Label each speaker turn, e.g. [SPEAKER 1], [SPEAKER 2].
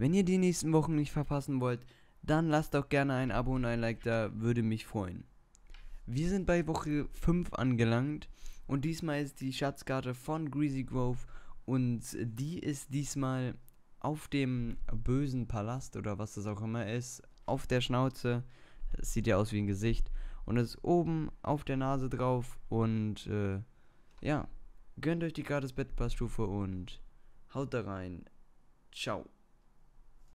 [SPEAKER 1] Wenn ihr die nächsten Wochen nicht verpassen wollt, dann lasst doch gerne ein Abo und ein Like da, würde mich freuen. Wir sind bei Woche 5 angelangt und diesmal ist die Schatzkarte von Greasy Grove und die ist diesmal auf dem bösen Palast oder was das auch immer ist, auf der Schnauze. Das sieht ja aus wie ein Gesicht. Und ist oben auf der Nase drauf. Und äh, ja, gönnt euch die gratis Bettpassstufe und haut da rein. Ciao.